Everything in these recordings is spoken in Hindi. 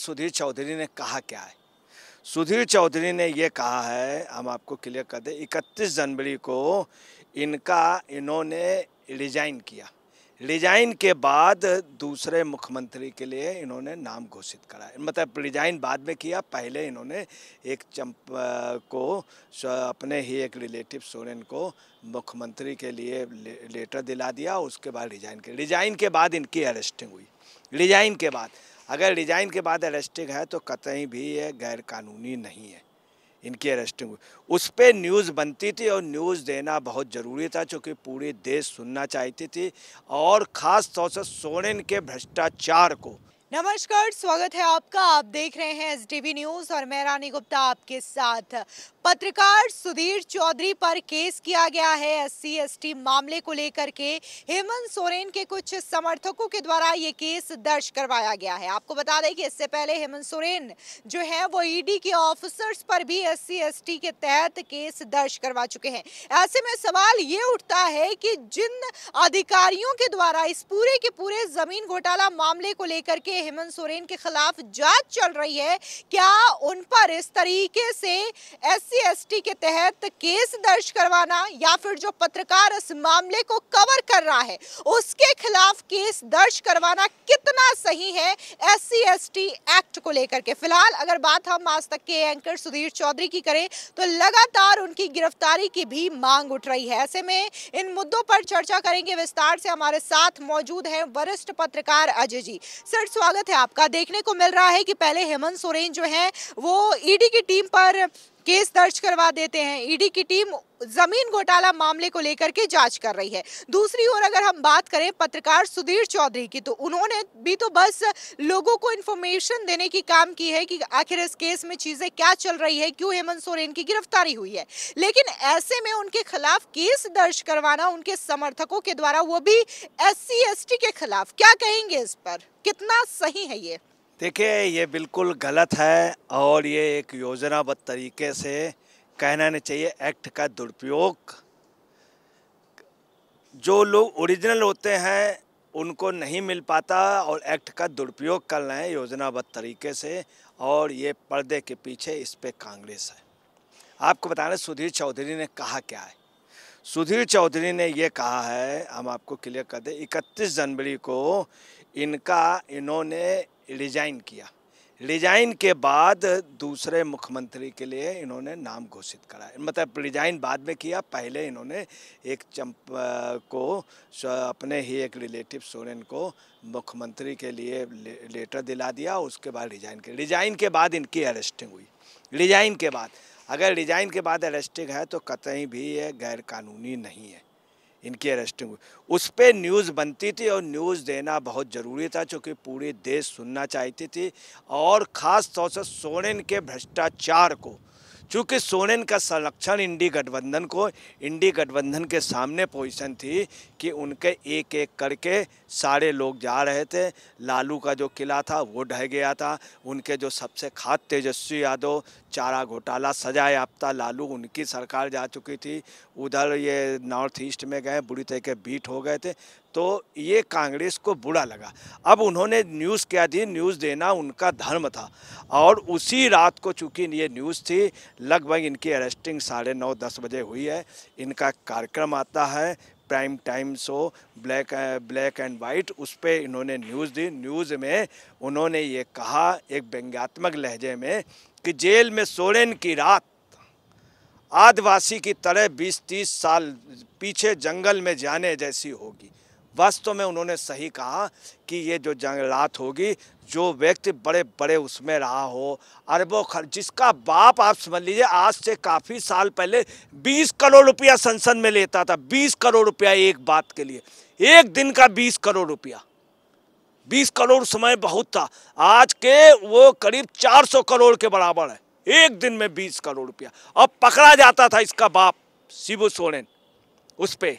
सुधीर चौधरी ने कहा क्या है सुधीर चौधरी ने ये कहा है हम आपको क्लियर कर दें इकतीस जनवरी को इनका इन्होंने रिजाइन किया रिजाइन के बाद दूसरे मुख्यमंत्री के लिए इन्होंने नाम घोषित करा मतलब रिजाइन बाद में किया पहले इन्होंने एक चंप को अपने ही एक रिलेटिव सोरेन को मुख्यमंत्री के लिए लेटर दिला दिया उसके बाद रिजाइन के रिजाइन के बाद इनकी अरेस्टिंग हुई रिजाइन के बाद अगर रिजाइन के बाद अरेस्टिंग है तो कतई भी ये गैरकानूनी नहीं है इनकी अरेस्टिंग हुई उस पर न्यूज़ बनती थी और न्यूज़ देना बहुत ज़रूरी था क्योंकि पूरे देश सुनना चाहती थी और ख़ास तौर से सोरेन के भ्रष्टाचार को नमस्कार स्वागत है आपका आप देख रहे हैं एस न्यूज और मैं रानी गुप्ता आपके साथ पत्रकार सुधीर चौधरी पर केस किया गया है एस सी मामले को लेकर के हेमंत सोरेन के कुछ समर्थकों के द्वारा ये केस दर्ज करवाया गया है आपको बता दें कि इससे पहले हेमंत सोरेन जो है वो ईडी e के ऑफिसर्स पर भी एस सी के तहत केस दर्ज करवा चुके हैं ऐसे में सवाल ये उठता है कि जिन अधिकारियों के द्वारा इस पूरे के पूरे जमीन घोटाला मामले को लेकर के हेमंत सोरेन के खिलाफ जांच चल रही है क्या उन पर इस तरीके से एस सी के तहत केस दर्ज करवाना या फिर जो पत्रकार इस मामले को कवर कर रहा है उसके खिलाफ केस दर्ज करवाना कितना सही है एस सी एक्ट को लेकर के फिलहाल अगर बात हम आज तक के एंकर सुधीर चौधरी की करें तो लगातार उनकी गिरफ्तारी की भी मांग उठ रही है ऐसे में इन मुद्दों पर चर्चा करेंगे विस्तार से हमारे साथ मौजूद हैं वरिष्ठ पत्रकार अजय जी सर स्वागत है आपका देखने को मिल रहा है कि पहले हेमंत सोरेन जो है वो ईडी e की टीम पर केस दर्ज करवा देते हैं ईडी की टीम जमीन घोटाला मामले को लेकर के जांच कर रही है दूसरी ओर अगर हम बात करें पत्रकार सुधीर चौधरी की तो उन्होंने भी तो बस लोगों को इन्फॉर्मेशन देने की काम की है कि आखिर इस केस में चीजें क्या चल रही है क्यों हेमंत सोरेन की गिरफ्तारी हुई है लेकिन ऐसे में उनके खिलाफ केस दर्ज करवाना उनके समर्थकों के द्वारा वो भी एस सी के खिलाफ क्या कहेंगे इस पर कितना सही है ये देखिए ये बिल्कुल गलत है और ये एक योजनाबद्ध तरीके से कहना नहीं चाहिए एक्ट का दुरुपयोग जो लोग ओरिजिनल होते हैं उनको नहीं मिल पाता और एक्ट का दुरुपयोग कर रहे हैं योजनाबद्ध तरीके से और ये पर्दे के पीछे इस पर कांग्रेस है आपको बता रहे सुधीर चौधरी ने कहा क्या है सुधीर चौधरी ने ये कहा है हम आपको क्लियर कर दें इकतीस जनवरी को इनका इन्होंने रिजाइन किया रिजाइन के बाद दूसरे मुख्यमंत्री के लिए इन्होंने नाम घोषित कराया मतलब रिजाइन बाद में किया पहले इन्होंने एक चंप को अपने ही एक रिलेटिव सोरेन को मुख्यमंत्री के लिए ले, लेटर दिला दिया उसके बाद रिजाइन किया रिजाइन के बाद इनकी अरेस्टिंग हुई रिजाइन के बाद अगर रिजाइन के बाद अरेस्टिंग है तो कतई भी ये गैरकानूनी नहीं है इनकी अरेस्टिंग हुई उस पर न्यूज़ बनती थी और न्यूज़ देना बहुत ज़रूरी था क्योंकि पूरे देश सुनना चाहती थी और ख़ास तौर से सोरेन के भ्रष्टाचार को चूँकि सोरेन का संरक्षण इंडी गठबंधन को इंडी गठबंधन के सामने पोजीशन थी कि उनके एक एक करके सारे लोग जा रहे थे लालू का जो किला था वो ढह गया था उनके जो सबसे खास तेजस्वी यादव चारा घोटाला सजा याफ्ता लालू उनकी सरकार जा चुकी थी उधर ये नॉर्थ ईस्ट में गए बुरी तरह के बीट हो गए थे तो ये कांग्रेस को बुरा लगा अब उन्होंने न्यूज़ के अधीन न्यूज़ देना उनका धर्म था और उसी रात को चूंकि ये न्यूज़ थी लगभग इनकी अरेस्टिंग साढ़े नौ दस बजे हुई है इनका कार्यक्रम आता है prime time show black black and white उस पर इन्होंने न्यूज़ दी न्यूज़ में उन्होंने ये कहा एक व्यंग्यात्मक लहजे में कि जेल में सोरेन की रात आदिवासी की तरह 20-30 साल पीछे जंगल में जाने जैसी होगी वास्तव में उन्होंने सही कहा कि ये जो जंगलात होगी जो व्यक्ति बड़े बड़े उसमें रहा हो अरबों खर जिसका बाप आप समझ लीजिए आज से काफ़ी साल पहले 20 करोड़ रुपया संसद में लेता था 20 करोड़ रुपया एक बात के लिए एक दिन का 20 करोड़ रुपया 20 करोड़ समय बहुत था आज के वो करीब 400 करोड़ के बराबर है एक दिन में 20 करोड़ रुपया अब पकड़ा जाता था इसका बाप शिबू सोरेन उस पर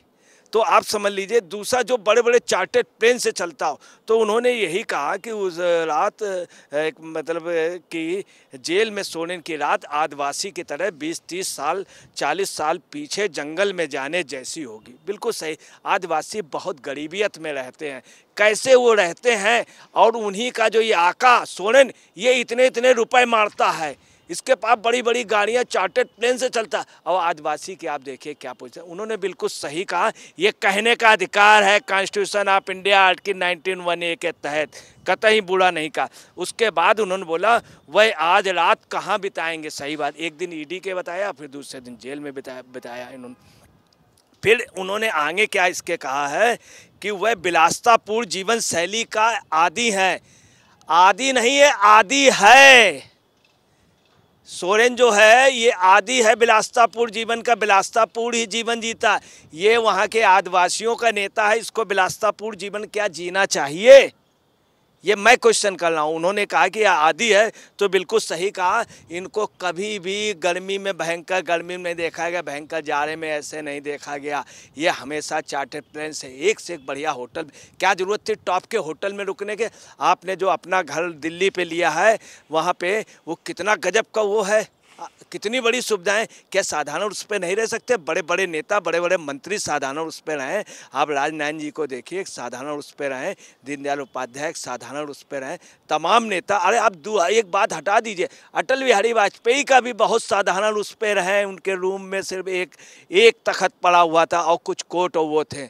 तो आप समझ लीजिए दूसरा जो बड़े बड़े चार्टेड प्लेन से चलता हो तो उन्होंने यही कहा कि उस रात एक मतलब कि जेल में सोने की रात आदिवासी की तरह 20-30 साल 40 साल पीछे जंगल में जाने जैसी होगी बिल्कुल सही आदिवासी बहुत गरीबियत में रहते हैं कैसे वो रहते हैं और उन्हीं का जो ये आका सोनन ये इतने इतने रुपए मारता है इसके पास बड़ी बड़ी गाड़ियाँ चार्टेड प्लेन से चलता और आदिवासी की आप देखिए क्या पूछते हैं उन्होंने बिल्कुल सही कहा ये कहने का अधिकार है constitution of India article nineteen one A के तहत कतई बुरा नहीं कहा उसके बाद उन्होंने बोला वह आज रात कहाँ बिताएंगे सही बात एक दिन ईडी e के बताया फिर दूसरे दिन जेल में बिताया बिताया इन्होंने फिर उन्होंने आगे क्या इसके कहा है कि वह बिलासतापुर जीवन शैली का आदि है आदि नहीं है आदि है सोरेन जो है ये आदि है बिलास्तापुर जीवन का बिलास्तापुर ही जीवन जीता है ये वहाँ के आदिवासियों का नेता है इसको बिलास्तापुर जीवन क्या जीना चाहिए ये मैं क्वेश्चन कर रहा हूँ उन्होंने कहा कि आदि है तो बिल्कुल सही कहा इनको कभी भी गर्मी में भयंकर गर्मी में नहीं देखा गया भयंकर जाड़े में ऐसे नहीं देखा गया ये हमेशा चार्टेड प्लेन से एक से एक बढ़िया होटल क्या ज़रूरत थी टॉप के होटल में रुकने के आपने जो अपना घर दिल्ली पे लिया है वहाँ पे वो कितना गजब का वो है कितनी बड़ी सुविधाएं क्या साधारण उस पर नहीं रह सकते बड़े बड़े नेता बड़े बड़े मंत्री साधारण उस पर रहें आप राजनारायण जी को देखिए साधारण उस पर रहें दीनदयाल उपाध्याय साधारण उस पर रहें तमाम नेता अरे आप दो एक बात हटा दीजिए अटल बिहारी वाजपेयी का भी बहुत साधारण उस पर रहें उनके रूम में सिर्फ एक एक तखत पड़ा हुआ था और कुछ कोट और वो थे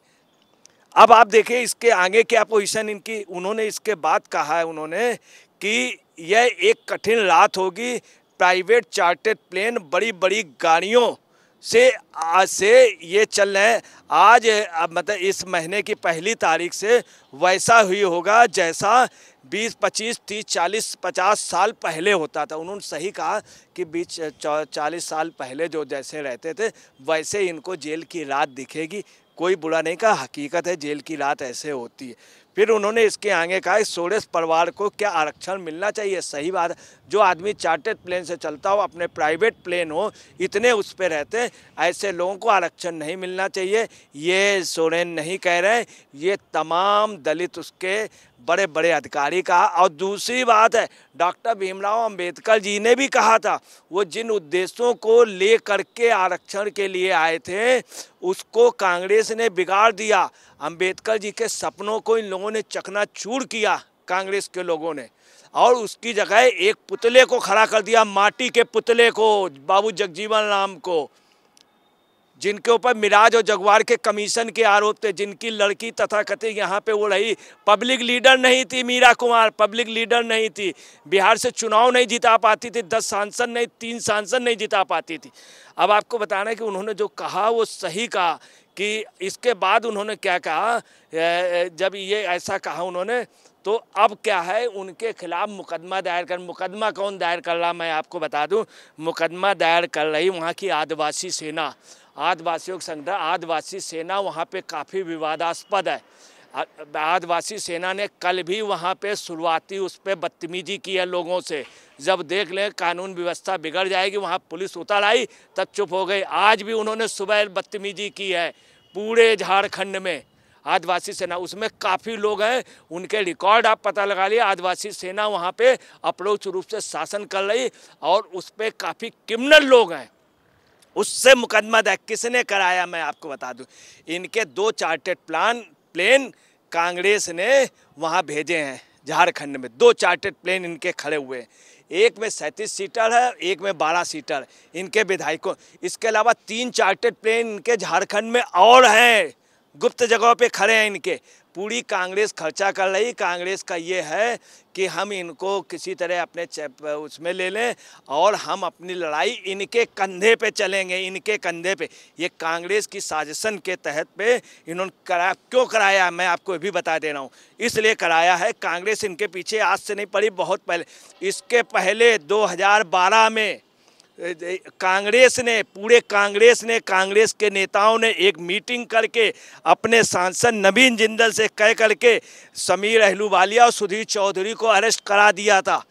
अब आप देखिए इसके आगे क्या पोजिशन इनकी उन्होंने इसके बाद कहा है उन्होंने कि यह एक कठिन रात होगी प्राइवेट चार्टेड प्लेन बड़ी बड़ी गाड़ियों से आज से ये चल रहे हैं आज मतलब इस महीने की पहली तारीख से वैसा हुई होगा जैसा 20, 25, 30, 40, 50 साल पहले होता था उन्होंने सही कहा कि बीच 40 साल पहले जो जैसे रहते थे वैसे इनको जेल की रात दिखेगी कोई बुरा नहीं कहा हकीकत है जेल की रात ऐसे होती है फिर उन्होंने इसके आगे कहा इस सोरेस परिवार को क्या आरक्षण मिलना चाहिए सही बात है जो आदमी चार्टेड प्लेन से चलता हो अपने प्राइवेट प्लेन हो इतने उस पर रहते हैं ऐसे लोगों को आरक्षण नहीं मिलना चाहिए ये सोरेन नहीं कह रहे ये तमाम दलित उसके बड़े बड़े अधिकारी कहा और दूसरी बात है डॉक्टर भीमराव अंबेडकर जी ने भी कहा था वो जिन उद्देश्यों को ले करके आरक्षण के लिए आए थे उसको कांग्रेस ने बिगाड़ दिया अंबेडकर जी के सपनों को इन लोगों ने चकनाचूर किया कांग्रेस के लोगों ने और उसकी जगह एक पुतले को खड़ा कर दिया माटी के पुतले को बाबू जगजीवन राम को जिनके ऊपर मिराज और जगवार के कमीशन के आरोप थे जिनकी लड़की तथा कथित यहाँ पे वो रही पब्लिक लीडर नहीं थी मीरा कुमार पब्लिक लीडर नहीं थी बिहार से चुनाव नहीं जिता पाती थी दस सांसद नहीं तीन सांसद नहीं जिता पाती थी अब आपको बताना है कि उन्होंने जो कहा वो सही कहा कि इसके बाद उन्होंने क्या कहा जब ये ऐसा कहा उन्होंने तो अब क्या है उनके खिलाफ मुकदमा दायर कर मुकदमा कौन दायर कर रहा मैं आपको बता दूं मुकदमा दायर कर रही वहाँ की आदिवासी सेना आदिवासियों का संगठन आदिवासी सेना वहाँ पे काफ़ी विवादास्पद है आदिवासी सेना ने कल भी वहाँ पे शुरुआती उस पर बदतमीजी की है लोगों से जब देख लें कानून व्यवस्था बिगड़ जाएगी वहाँ पुलिस उतर आई तब चुप हो गई आज भी उन्होंने सुबह बदतमीजी की है पूरे झारखंड में आदिवासी सेना उसमें काफ़ी लोग हैं उनके रिकॉर्ड आप पता लगा लिए आदिवासी सेना वहाँ पे अप्रोच रूप से शासन कर रही और उस पर काफ़ी क्रिमिनल लोग हैं उससे मुकदमा दायर किसने कराया मैं आपको बता दूं इनके दो चार्टेड प्लान प्लेन कांग्रेस ने वहां भेजे हैं झारखंड में दो चार्टेड प्लेन इनके खड़े हुए हैं एक में सैंतीस सीटर है एक में बारह सीटर इनके विधायकों इसके अलावा तीन चार्टेड प्लेन इनके झारखंड में और हैं गुप्त जगहों पे खड़े हैं इनके पूरी कांग्रेस खर्चा कर रही कांग्रेस का ये है कि हम इनको किसी तरह अपने उसमें ले लें और हम अपनी लड़ाई इनके कंधे पे चलेंगे इनके कंधे पे ये कांग्रेस की साजिशन के तहत पे इन्होंने करा क्यों कराया मैं आपको भी बता दे रहा हूँ इसलिए कराया है कांग्रेस इनके पीछे आज से नहीं पड़ी बहुत पहले इसके पहले दो में कांग्रेस ने पूरे कांग्रेस ने कांग्रेस के नेताओं ने एक मीटिंग करके अपने सांसद नवीन जिंदल से कह करके समीर अहलूवालिया और सुधीर चौधरी को अरेस्ट करा दिया था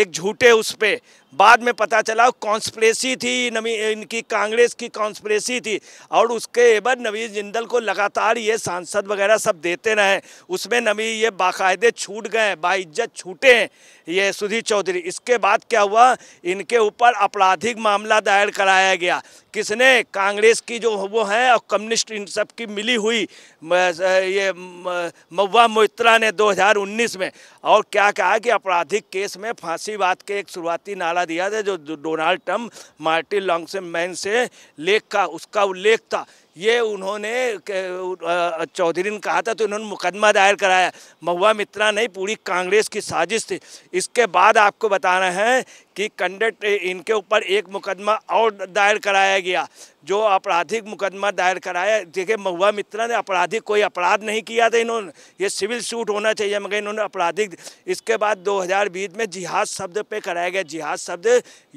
एक झूठे उस पर बाद में पता चला कॉन्स्परेसी थी नवी इनकी कांग्रेस की कॉन्स्परेसी थी और उसके बाद नवीन जिंदल को लगातार ये सांसद वगैरह सब देते रहे उसमें नवी ये बाकायदे छूट गए बाइज्जत छूटे हैं ये सुधीर चौधरी इसके बाद क्या हुआ इनके ऊपर आपराधिक मामला दायर कराया गया किसने कांग्रेस की जो वो है और कम्युनिस्ट इन सब की मिली हुई ये मऊआ मोहित्रा ने 2019 में और क्या कहा कि आपराधिक केस में फांसीवाद के एक शुरुआती नारा लगा दिया था जो डोनाल्ड ट्रम्प मार्टिन मैन से लेख का उसका उल्लेख था ये उन्होंने चौधरी ने कहा था तो इन्होंने मुकदमा दायर कराया महुआ मित्रा नहीं पूरी कांग्रेस की साजिश थी इसके बाद आपको बताना है कि कंडक्ट इनके ऊपर एक मुकदमा और दायर कराया गया जो आपराधिक मुकदमा दायर कराया देखिए महुआ मित्रा ने आपराधिक कोई अपराध नहीं किया था इन्होंने ये सिविल सूट होना चाहिए मगर इन्होंने आपराधिक इसके बाद दो में जिहाद शब्द पर कराया गया जिहाद शब्द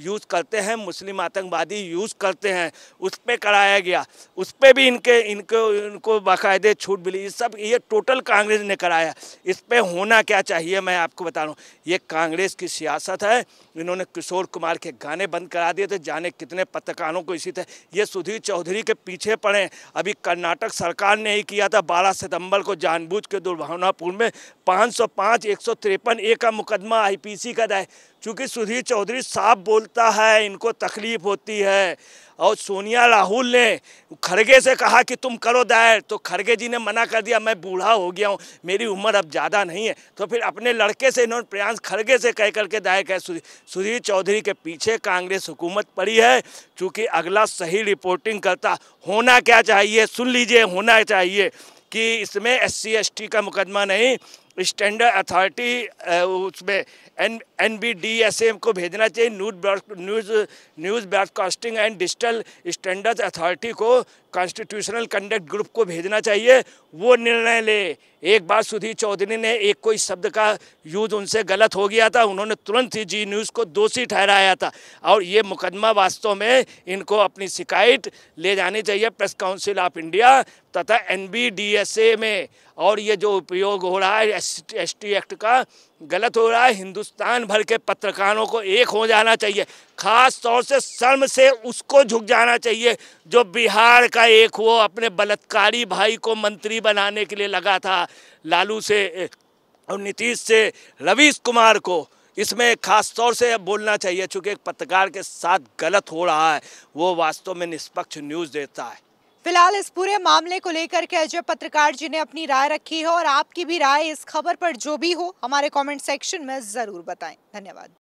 यूज़ करते हैं मुस्लिम आतंकवादी यूज़ करते हैं उस पर कराया गया उस पर पे भी इनके इनको इनको बाकायदे छूट मिली सब ये टोटल कांग्रेस ने कराया इस पर होना क्या चाहिए मैं आपको बता रहा हूँ ये कांग्रेस की सियासत है इन्होंने किशोर कुमार के गाने बंद करा दिए थे जाने कितने पत्रकारों को इसी थे ये सुधीर चौधरी के पीछे पड़े अभी कर्नाटक सरकार ने ही किया था बारह सितंबर को जानबूझ के दुर्भावनापुर में पाँच सौ एक सौ तिरपन ए का मुकदमा आईपीसी का दाय चूँकि सुधीर चौधरी साफ बोलता है इनको तकलीफ होती है और सोनिया राहुल ने खड़गे खड़गे से कहा कि तुम करो दायर तो खड़गे जी ने मना कर दिया मैं बूढ़ा हो गया हूँ मेरी उम्र अब ज़्यादा नहीं है तो फिर अपने लड़के से इन्होंने प्रियांश खड़गे से कह करके दायर किया सुधीर चौधरी के पीछे कांग्रेस हुकूमत पड़ी है चूँकि अगला सही रिपोर्टिंग करता होना क्या चाहिए सुन लीजिए होना चाहिए कि इसमें एस सी का मुकदमा नहीं स्टैंडर्ड अथॉरिटी उसमें N N B D S M को भेजना चाहिए news news news broadcasting and digital standard authority को कॉन्स्टिट्यूशनल कंडक्ट ग्रुप को भेजना चाहिए वो निर्णय ले एक बार सुधीर चौधरी ने एक कोई शब्द का यूज उनसे गलत हो गया था उन्होंने तुरंत ही जी न्यूज़ को दोषी ठहराया था और ये मुकदमा वास्तव में इनको अपनी शिकायत ले जानी चाहिए प्रेस काउंसिल ऑफ इंडिया तथा एन में और ये जो उपयोग हो रहा है एस एक्ट का गलत हो रहा है हिंदुस्तान भर के पत्रकारों को एक हो जाना चाहिए खास तौर से शर्म से उसको झुक जाना चाहिए जो बिहार का एक वो अपने बलात्कारी भाई को मंत्री बनाने के लिए लगा था लालू से और नीतीश से रवीश कुमार को इसमें खास तौर से बोलना चाहिए चूँकि एक पत्रकार के साथ गलत हो रहा है वो वास्तव में निष्पक्ष न्यूज़ देता है फिलहाल इस पूरे मामले को लेकर के अजय पत्रकार जी ने अपनी राय रखी है और आपकी भी राय इस खबर पर जो भी हो हमारे कमेंट सेक्शन में ज़रूर बताएं धन्यवाद